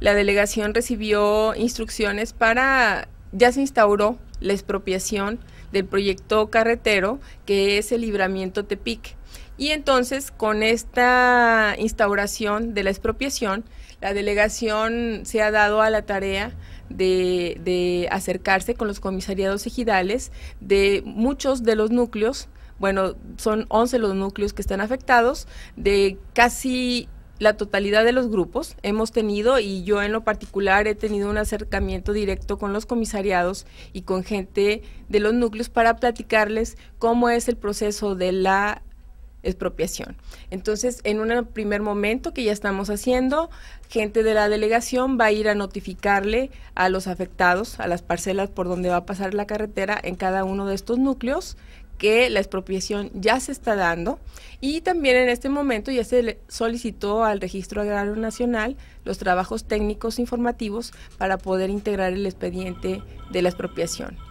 la delegación recibió instrucciones para, ya se instauró la expropiación del proyecto carretero que es el libramiento Tepic. Y entonces con esta instauración de la expropiación, la delegación se ha dado a la tarea de, acercarse con los comisariados ejidales de muchos de los núcleos, bueno, son 11 los núcleos que están afectados, de casi la totalidad de los grupos hemos tenido y yo en lo particular he tenido un acercamiento directo con los comisariados y con gente de los núcleos para platicarles cómo es el proceso de la expropiación. Entonces, en un primer momento que ya estamos haciendo, gente de la delegación va a ir a notificarle a los afectados, a las parcelas por donde va a pasar la carretera en cada uno de estos núcleos, que la expropiación ya se está dando y también en este momento ya se solicitó al Registro Agrario Nacional los trabajos técnicos informativos para poder integrar el expediente de la expropiación.